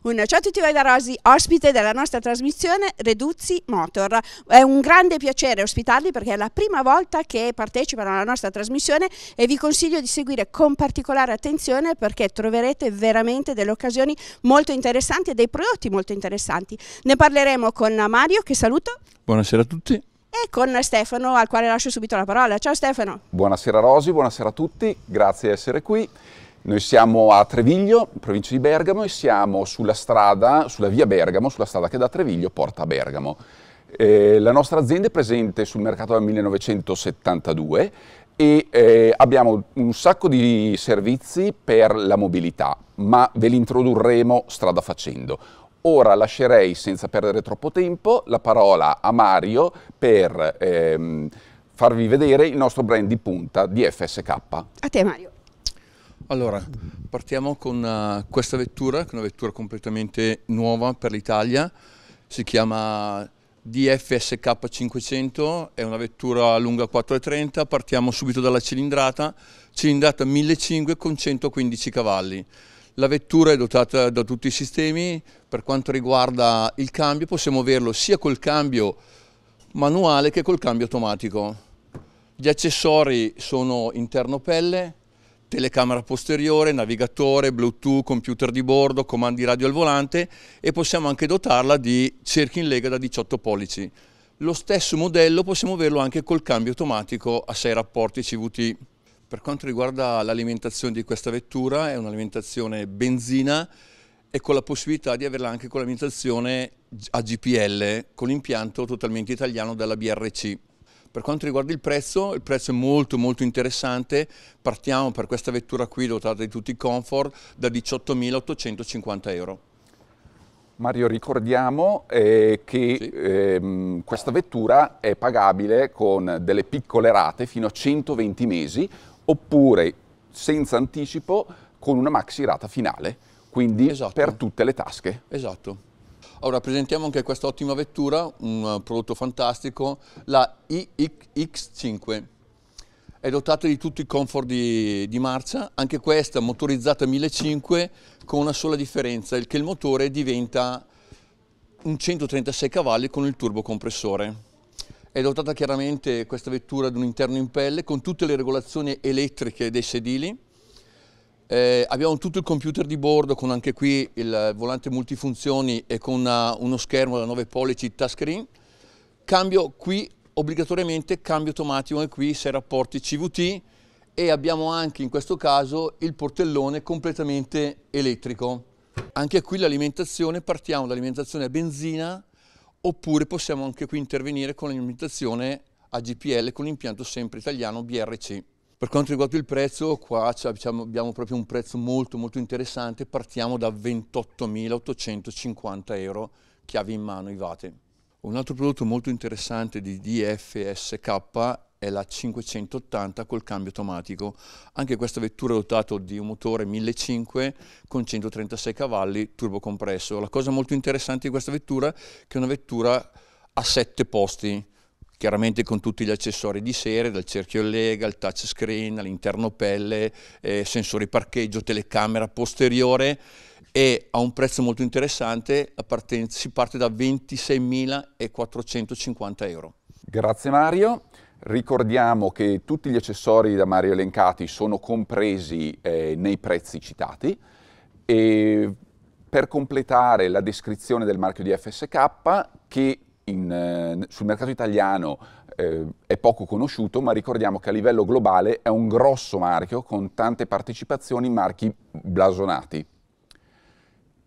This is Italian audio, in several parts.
Un ciao a tutti voi da Rosi, ospite della nostra trasmissione Reduzzi Motor. È un grande piacere ospitarli perché è la prima volta che partecipano alla nostra trasmissione e vi consiglio di seguire con particolare attenzione perché troverete veramente delle occasioni molto interessanti e dei prodotti molto interessanti. Ne parleremo con Mario, che saluto. Buonasera a tutti e con Stefano al quale lascio subito la parola. Ciao Stefano. Buonasera Rosi, buonasera a tutti, grazie di essere qui. Noi siamo a Treviglio, provincia di Bergamo, e siamo sulla strada, sulla via Bergamo, sulla strada che da Treviglio porta a Bergamo. Eh, la nostra azienda è presente sul mercato dal 1972 e eh, abbiamo un sacco di servizi per la mobilità, ma ve li introdurremo strada facendo. Ora lascerei, senza perdere troppo tempo, la parola a Mario per ehm, farvi vedere il nostro brand di punta di FSK. A te Mario. Allora, partiamo con uh, questa vettura, che è una vettura completamente nuova per l'Italia, si chiama DFSK 500, è una vettura lunga 4,30, partiamo subito dalla cilindrata, cilindrata 1500 con 115 cavalli. La vettura è dotata da tutti i sistemi, per quanto riguarda il cambio possiamo averlo sia col cambio manuale che col cambio automatico. Gli accessori sono interno pelle, telecamera posteriore, navigatore, bluetooth, computer di bordo, comandi radio al volante e possiamo anche dotarla di cerchi in lega da 18 pollici. Lo stesso modello possiamo averlo anche col cambio automatico a 6 rapporti CVT. Per quanto riguarda l'alimentazione di questa vettura è un'alimentazione benzina e con la possibilità di averla anche con l'alimentazione a GPL con l'impianto totalmente italiano della BRC. Per quanto riguarda il prezzo, il prezzo è molto molto interessante, partiamo per questa vettura qui dotata di tutti i comfort da 18.850 euro. Mario, ricordiamo eh, che sì. ehm, questa vettura è pagabile con delle piccole rate fino a 120 mesi oppure senza anticipo con una maxi rata finale, quindi esatto. per tutte le tasche. Esatto. Ora presentiamo anche questa ottima vettura, un prodotto fantastico, la iX5. È dotata di tutti i comfort di, di marcia, anche questa motorizzata 1005 con una sola differenza, che il motore diventa un 136 cavalli con il turbocompressore. È dotata chiaramente questa vettura di un interno in pelle con tutte le regolazioni elettriche dei sedili, eh, abbiamo tutto il computer di bordo con anche qui il volante multifunzioni e con una, eh, uno schermo da 9 pollici touchscreen. Cambio qui obbligatoriamente cambio automatico anche qui se rapporti CVT e abbiamo anche in questo caso il portellone completamente elettrico. Anche qui l'alimentazione, partiamo dall'alimentazione a benzina oppure possiamo anche qui intervenire con l'alimentazione a GPL con l'impianto sempre italiano BRC. Per quanto riguarda il prezzo, qua diciamo, abbiamo proprio un prezzo molto molto interessante, partiamo da 28.850 euro chiavi in mano IVATE. Un altro prodotto molto interessante di DFSK è la 580 col cambio automatico. Anche questa vettura è dotata di un motore 1500 con 136 cavalli turbocompresso. La cosa molto interessante di questa vettura è che è una vettura a 7 posti chiaramente con tutti gli accessori di serie, dal cerchio lega, il touchscreen, all'interno pelle, eh, sensori parcheggio, telecamera posteriore e a un prezzo molto interessante si parte da 26.450 euro. Grazie Mario. Ricordiamo che tutti gli accessori da Mario elencati sono compresi eh, nei prezzi citati e per completare la descrizione del marchio di FSK che in, eh, sul mercato italiano eh, è poco conosciuto, ma ricordiamo che a livello globale è un grosso marchio con tante partecipazioni in marchi blasonati.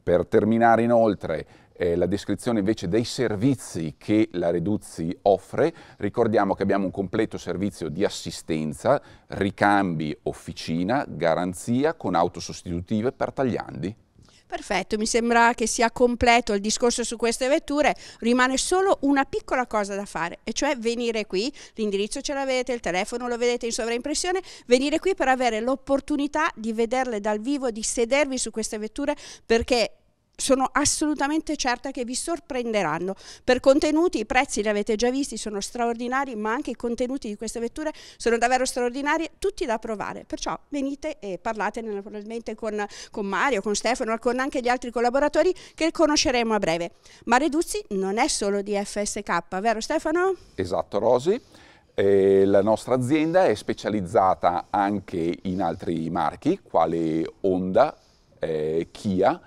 Per terminare inoltre eh, la descrizione invece dei servizi che la Reduzzi offre, ricordiamo che abbiamo un completo servizio di assistenza, ricambi, officina, garanzia con auto sostitutive per tagliandi. Perfetto, mi sembra che sia completo il discorso su queste vetture, rimane solo una piccola cosa da fare, e cioè venire qui, l'indirizzo ce l'avete, il telefono lo vedete in sovraimpressione, venire qui per avere l'opportunità di vederle dal vivo, di sedervi su queste vetture perché sono assolutamente certa che vi sorprenderanno. Per contenuti i prezzi li avete già visti, sono straordinari, ma anche i contenuti di queste vetture sono davvero straordinari, tutti da provare. Perciò venite e parlate naturalmente con, con Mario, con Stefano, con anche gli altri collaboratori che conosceremo a breve. Ma Reduzzi non è solo di FSK, vero Stefano? Esatto Rosi. Eh, la nostra azienda è specializzata anche in altri marchi, quali Honda, eh, Kia,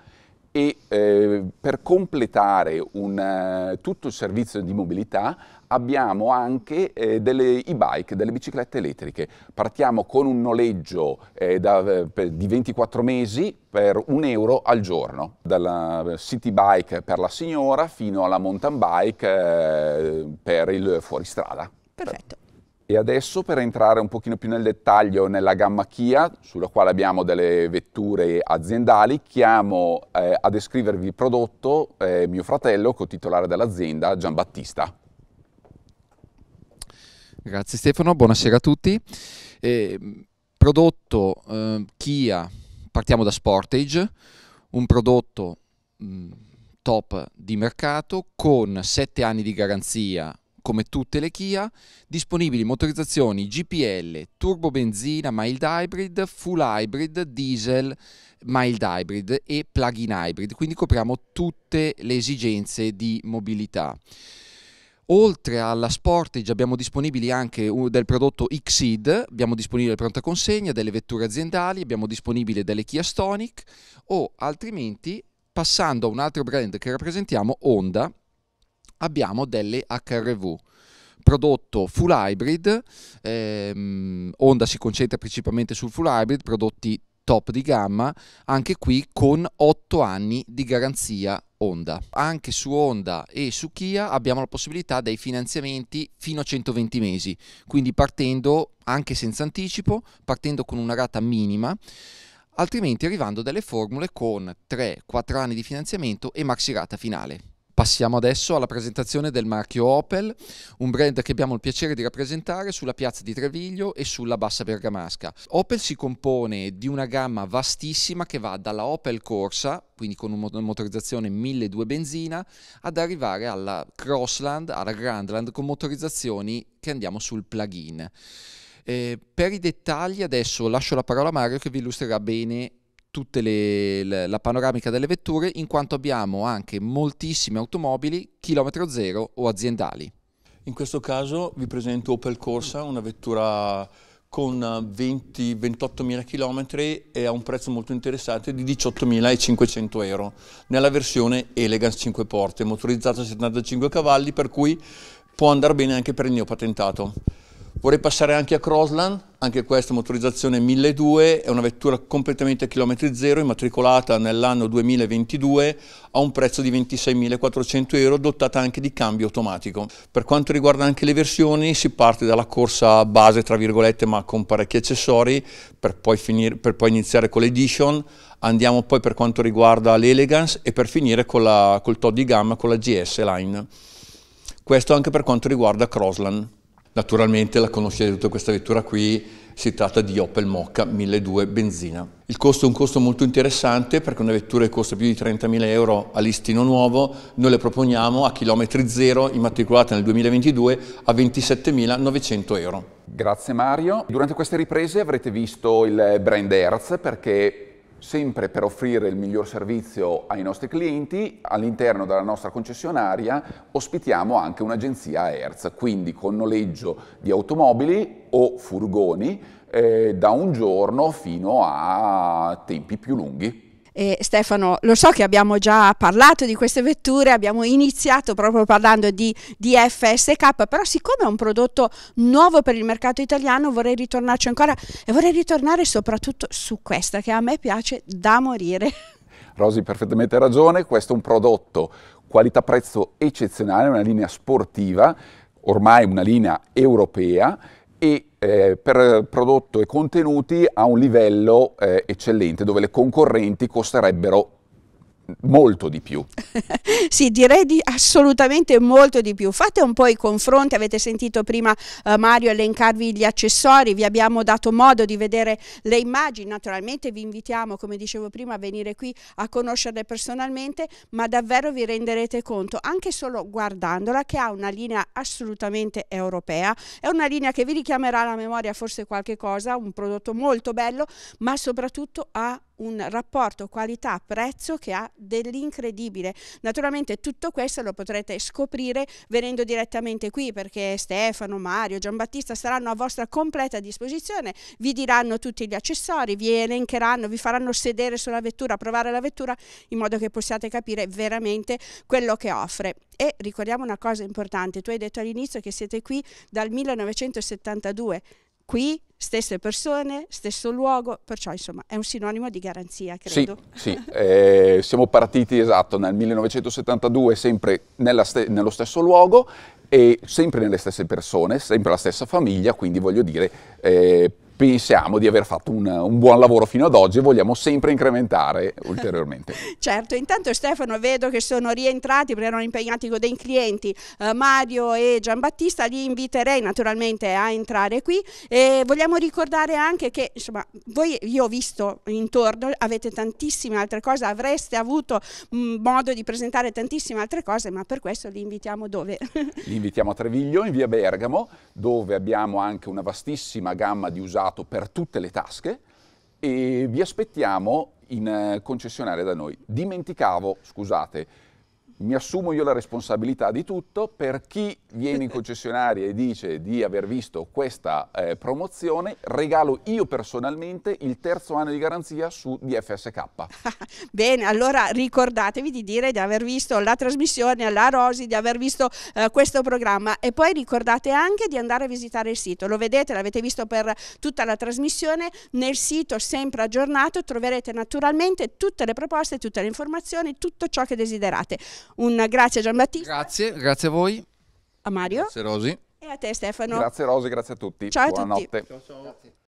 e eh, per completare un, eh, tutto il servizio di mobilità abbiamo anche eh, delle e-bike, delle biciclette elettriche. Partiamo con un noleggio eh, da, eh, per, di 24 mesi per un euro al giorno, dalla city bike per la signora fino alla mountain bike eh, per il fuoristrada. Perfetto. E adesso per entrare un pochino più nel dettaglio nella gamma Kia, sulla quale abbiamo delle vetture aziendali, chiamo eh, a descrivervi il prodotto eh, mio fratello, co-titolare dell'azienda, Giambattista. Grazie Stefano, buonasera a tutti. Eh, prodotto eh, Kia, partiamo da Sportage, un prodotto mh, mm, top di mercato con 7 anni di garanzia come tutte le Kia, disponibili motorizzazioni GPL, turbo benzina, mild hybrid, full hybrid, diesel, mild hybrid e plug-in hybrid, quindi copriamo tutte le esigenze di mobilità. Oltre alla Sportage abbiamo disponibili anche del prodotto Xid, abbiamo disponibile pronta consegna, delle vetture aziendali, abbiamo disponibile delle Kia Stonic o altrimenti passando a un altro brand che rappresentiamo, Honda, abbiamo delle HRV prodotto full hybrid, ehm, Honda si concentra principalmente sul full hybrid, prodotti top di gamma, anche qui con 8 anni di garanzia Honda. Anche su Honda e su Kia abbiamo la possibilità dei finanziamenti fino a 120 mesi, quindi partendo anche senza anticipo, partendo con una rata minima altrimenti arrivando a delle formule con 3-4 anni di finanziamento e maxi rata finale. Passiamo adesso alla presentazione del marchio Opel, un brand che abbiamo il piacere di rappresentare sulla piazza di Treviglio e sulla bassa bergamasca. Opel si compone di una gamma vastissima che va dalla Opel Corsa, quindi con una motorizzazione 1200 benzina, ad arrivare alla Crossland, alla Grandland con motorizzazioni che andiamo sul plug-in. Eh, per i dettagli adesso lascio la parola a Mario che vi illustrerà bene tutta la panoramica delle vetture in quanto abbiamo anche moltissime automobili chilometro zero o aziendali. In questo caso vi presento Opel Corsa, una vettura con 28.000 km e a un prezzo molto interessante di 18.500 euro nella versione Elegance 5 porte, motorizzata a 75 cavalli per cui può andare bene anche per il neopatentato. Vorrei passare anche a Crossland, anche questa motorizzazione 1200, è una vettura completamente a chilometri zero, immatricolata nell'anno 2022 a un prezzo di 26.400 euro, dotata anche di cambio automatico. Per quanto riguarda anche le versioni, si parte dalla corsa base, tra virgolette, ma con parecchi accessori, per poi, finire, per poi iniziare con l'edition, andiamo poi per quanto riguarda l'elegance e per finire con la, col top di gamma, con la GS Line. Questo anche per quanto riguarda Crossland. Naturalmente la conoscete tutta questa vettura qui, si tratta di Opel Mocca 1200 benzina. Il costo è un costo molto interessante perché una vettura che costa più di 30.000 euro a listino nuovo, noi le proponiamo a chilometri zero, immatricolata nel 2022, a 27.900 euro. Grazie Mario. Durante queste riprese avrete visto il brand Hertz perché sempre per offrire il miglior servizio ai nostri clienti, all'interno della nostra concessionaria ospitiamo anche un'agenzia Hertz, quindi con noleggio di automobili o furgoni eh, da un giorno fino a tempi più lunghi. Eh, Stefano, lo so che abbiamo già parlato di queste vetture, abbiamo iniziato proprio parlando di, di FSK, però siccome è un prodotto nuovo per il mercato italiano vorrei ritornarci ancora e vorrei ritornare soprattutto su questa che a me piace da morire. Rosy perfettamente ragione, questo è un prodotto qualità-prezzo eccezionale, una linea sportiva, ormai una linea europea e eh, per prodotto e contenuti a un livello eh, eccellente, dove le concorrenti costerebbero molto di più. sì, direi di assolutamente molto di più. Fate un po' i confronti, avete sentito prima eh, Mario elencarvi gli accessori, vi abbiamo dato modo di vedere le immagini, naturalmente vi invitiamo, come dicevo prima, a venire qui a conoscerle personalmente, ma davvero vi renderete conto, anche solo guardandola, che ha una linea assolutamente europea, è una linea che vi richiamerà alla memoria forse qualche cosa, un prodotto molto bello, ma soprattutto ha un rapporto qualità-prezzo che ha dell'incredibile. Naturalmente tutto questo lo potrete scoprire venendo direttamente qui perché Stefano, Mario, Giambattista saranno a vostra completa disposizione, vi diranno tutti gli accessori, vi elencheranno, vi faranno sedere sulla vettura, provare la vettura in modo che possiate capire veramente quello che offre. E ricordiamo una cosa importante, tu hai detto all'inizio che siete qui dal 1972, qui stesse persone, stesso luogo, perciò insomma è un sinonimo di garanzia, credo. Sì, sì. Eh, siamo partiti esatto nel 1972 sempre ste nello stesso luogo e sempre nelle stesse persone, sempre la stessa famiglia, quindi voglio dire eh, pensiamo di aver fatto un, un, buon lavoro fino ad oggi e vogliamo sempre incrementare ulteriormente. certo, intanto Stefano vedo che sono rientrati perché erano impegnati con dei clienti, eh, Mario e Giambattista, li inviterei naturalmente a entrare qui e vogliamo ricordare anche che insomma voi, io ho visto intorno, avete tantissime altre cose, avreste avuto mm, modo di presentare tantissime altre cose, ma per questo li invitiamo dove? li invitiamo a Treviglio, in via Bergamo, dove abbiamo anche una vastissima gamma di usati preparato per tutte le tasche e vi aspettiamo in eh, concessionaria da noi. Dimenticavo, scusate, mi assumo io la responsabilità di tutto, per chi viene in concessionaria e dice di aver visto questa eh, promozione, regalo io personalmente il terzo anno di garanzia su DFSK. Bene, allora ricordatevi di dire di aver visto la trasmissione alla Rosi, di aver visto eh, questo programma e poi ricordate anche di andare a visitare il sito, lo vedete, l'avete visto per tutta la trasmissione, nel sito sempre aggiornato troverete naturalmente tutte le proposte, tutte le informazioni, tutto ciò che desiderate. Un grazie a Giambattista. Grazie, grazie a voi. A Mario. Grazie Rosi. E a te Stefano. Grazie Rosi, grazie a tutti. Ciao a Buonanotte. tutti. Ciao, ciao.